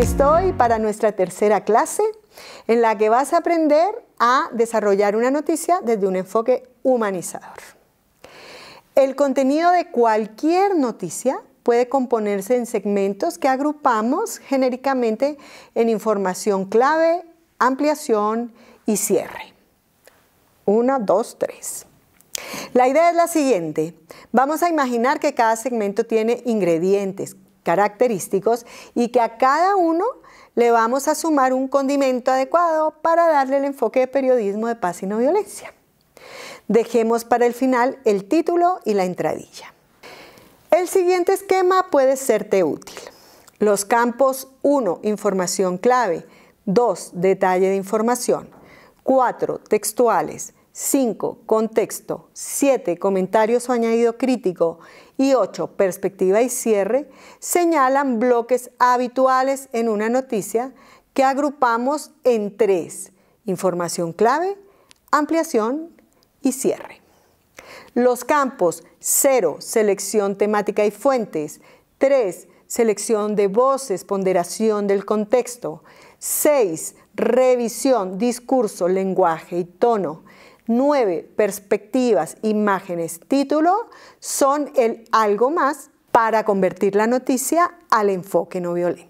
Aquí estoy para nuestra tercera clase en la que vas a aprender a desarrollar una noticia desde un enfoque humanizador. El contenido de cualquier noticia puede componerse en segmentos que agrupamos genéricamente en información clave, ampliación y cierre. Una, dos, tres. La idea es la siguiente. Vamos a imaginar que cada segmento tiene ingredientes, característicos y que a cada uno le vamos a sumar un condimento adecuado para darle el enfoque de periodismo de paz y no violencia. Dejemos para el final el título y la entradilla. El siguiente esquema puede serte útil. Los campos 1, información clave, 2, detalle de información, 4, textuales, 5. Contexto. 7. Comentarios o añadido crítico. Y 8. Perspectiva y cierre. Señalan bloques habituales en una noticia que agrupamos en 3. Información clave, ampliación y cierre. Los campos 0. Selección temática y fuentes. 3. Selección de voces, ponderación del contexto. 6. Revisión, discurso, lenguaje y tono nueve perspectivas, imágenes, título, son el algo más para convertir la noticia al enfoque no violento.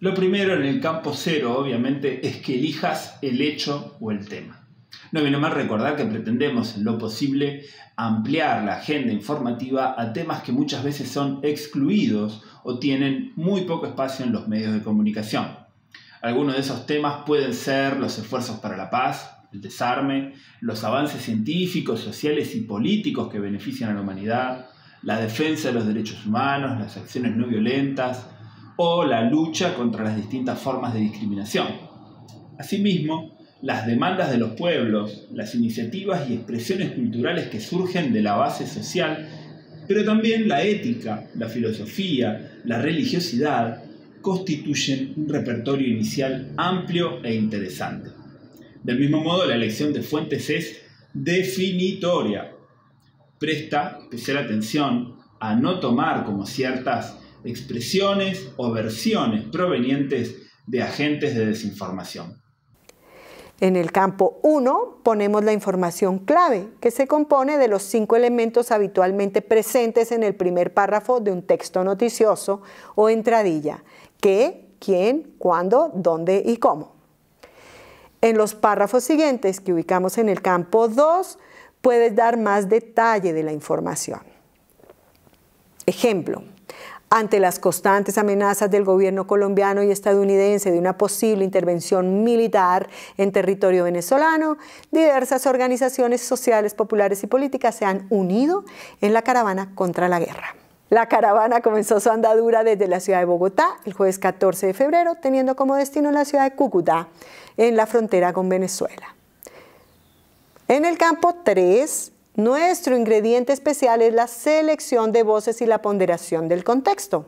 Lo primero en el campo cero, obviamente, es que elijas el hecho o el tema. No viene mal recordar que pretendemos, en lo posible, ampliar la agenda informativa a temas que muchas veces son excluidos o tienen muy poco espacio en los medios de comunicación. Algunos de esos temas pueden ser los esfuerzos para la paz, el desarme, los avances científicos, sociales y políticos que benefician a la humanidad, la defensa de los derechos humanos, las acciones no violentas o la lucha contra las distintas formas de discriminación. Asimismo, las demandas de los pueblos, las iniciativas y expresiones culturales que surgen de la base social, pero también la ética, la filosofía, la religiosidad, constituyen un repertorio inicial amplio e interesante. Del mismo modo, la elección de fuentes es definitoria. Presta especial atención a no tomar como ciertas expresiones o versiones provenientes de agentes de desinformación. En el campo 1 ponemos la información clave, que se compone de los cinco elementos habitualmente presentes en el primer párrafo de un texto noticioso o entradilla. ¿Qué, quién, cuándo, dónde y cómo? En los párrafos siguientes que ubicamos en el campo 2, puedes dar más detalle de la información. Ejemplo, ante las constantes amenazas del gobierno colombiano y estadounidense de una posible intervención militar en territorio venezolano, diversas organizaciones sociales, populares y políticas se han unido en la caravana contra la guerra. La caravana comenzó su andadura desde la ciudad de Bogotá el jueves 14 de febrero, teniendo como destino la ciudad de Cúcuta, en la frontera con Venezuela. En el campo 3, nuestro ingrediente especial es la selección de voces y la ponderación del contexto.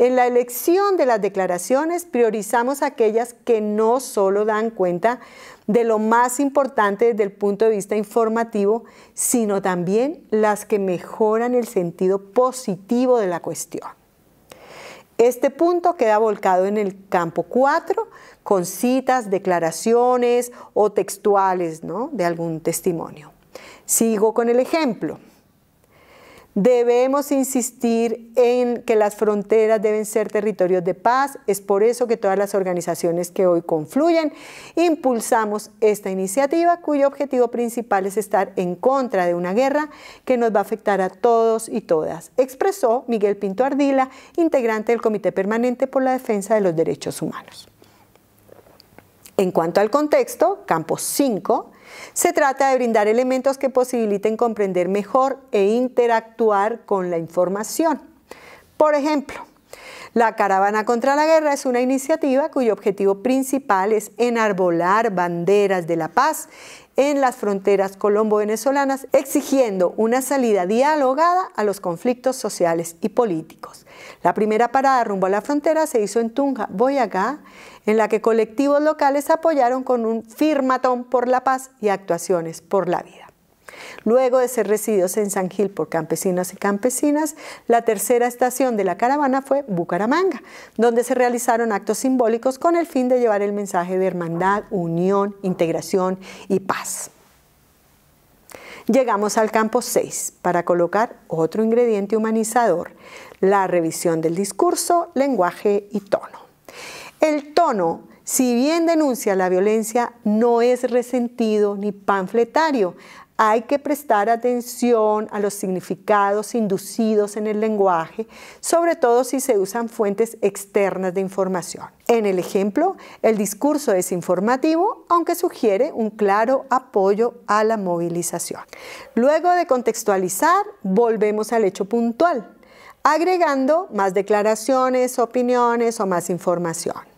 En la elección de las declaraciones priorizamos aquellas que no solo dan cuenta de lo más importante desde el punto de vista informativo, sino también las que mejoran el sentido positivo de la cuestión. Este punto queda volcado en el campo 4 con citas, declaraciones o textuales ¿no? de algún testimonio. Sigo con el ejemplo. Debemos insistir en que las fronteras deben ser territorios de paz. Es por eso que todas las organizaciones que hoy confluyen impulsamos esta iniciativa cuyo objetivo principal es estar en contra de una guerra que nos va a afectar a todos y todas, expresó Miguel Pinto Ardila, integrante del Comité Permanente por la Defensa de los Derechos Humanos. En cuanto al contexto, campo 5, se trata de brindar elementos que posibiliten comprender mejor e interactuar con la información. Por ejemplo, la Caravana contra la Guerra es una iniciativa cuyo objetivo principal es enarbolar banderas de la paz en las fronteras colombo-venezolanas, exigiendo una salida dialogada a los conflictos sociales y políticos. La primera parada rumbo a la frontera se hizo en Tunja, Boyacá, en la que colectivos locales apoyaron con un firmatón por la paz y actuaciones por la vida. Luego de ser recibidos en San Gil por campesinos y campesinas, la tercera estación de la caravana fue Bucaramanga, donde se realizaron actos simbólicos con el fin de llevar el mensaje de hermandad, unión, integración y paz. Llegamos al campo 6 para colocar otro ingrediente humanizador, la revisión del discurso, lenguaje y tono. El tono si bien denuncia la violencia, no es resentido ni panfletario. Hay que prestar atención a los significados inducidos en el lenguaje, sobre todo si se usan fuentes externas de información. En el ejemplo, el discurso es informativo, aunque sugiere un claro apoyo a la movilización. Luego de contextualizar, volvemos al hecho puntual, agregando más declaraciones, opiniones o más información.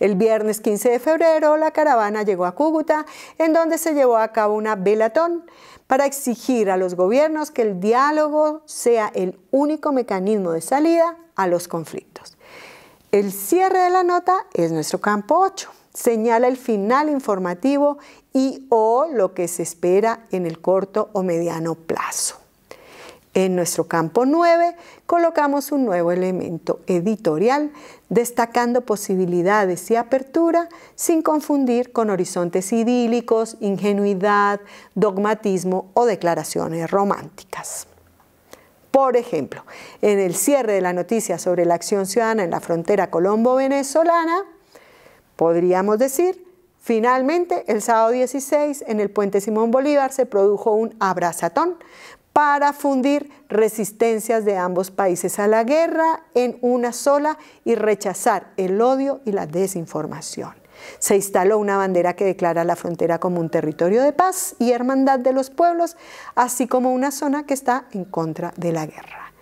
El viernes 15 de febrero, la caravana llegó a Cúcuta, en donde se llevó a cabo una velatón para exigir a los gobiernos que el diálogo sea el único mecanismo de salida a los conflictos. El cierre de la nota es nuestro campo 8. Señala el final informativo y o lo que se espera en el corto o mediano plazo. En nuestro campo 9 colocamos un nuevo elemento editorial, destacando posibilidades y apertura sin confundir con horizontes idílicos, ingenuidad, dogmatismo o declaraciones románticas. Por ejemplo, en el cierre de la noticia sobre la acción ciudadana en la frontera colombo-venezolana, podríamos decir, finalmente el sábado 16 en el puente Simón Bolívar se produjo un abrazatón para fundir resistencias de ambos países a la guerra en una sola y rechazar el odio y la desinformación. Se instaló una bandera que declara la frontera como un territorio de paz y hermandad de los pueblos, así como una zona que está en contra de la guerra.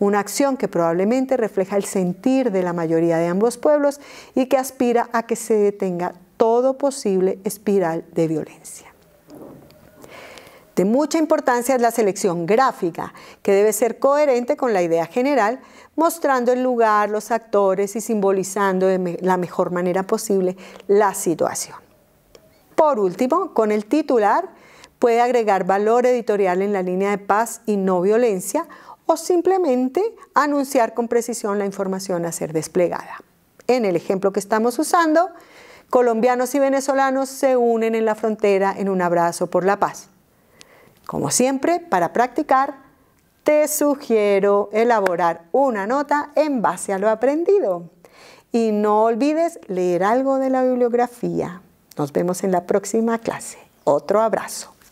Una acción que probablemente refleja el sentir de la mayoría de ambos pueblos y que aspira a que se detenga todo posible espiral de violencia. De mucha importancia es la selección gráfica, que debe ser coherente con la idea general, mostrando el lugar, los actores y simbolizando de la mejor manera posible la situación. Por último, con el titular puede agregar valor editorial en la línea de paz y no violencia o simplemente anunciar con precisión la información a ser desplegada. En el ejemplo que estamos usando, colombianos y venezolanos se unen en la frontera en un abrazo por la paz. Como siempre, para practicar, te sugiero elaborar una nota en base a lo aprendido. Y no olvides leer algo de la bibliografía. Nos vemos en la próxima clase. Otro abrazo.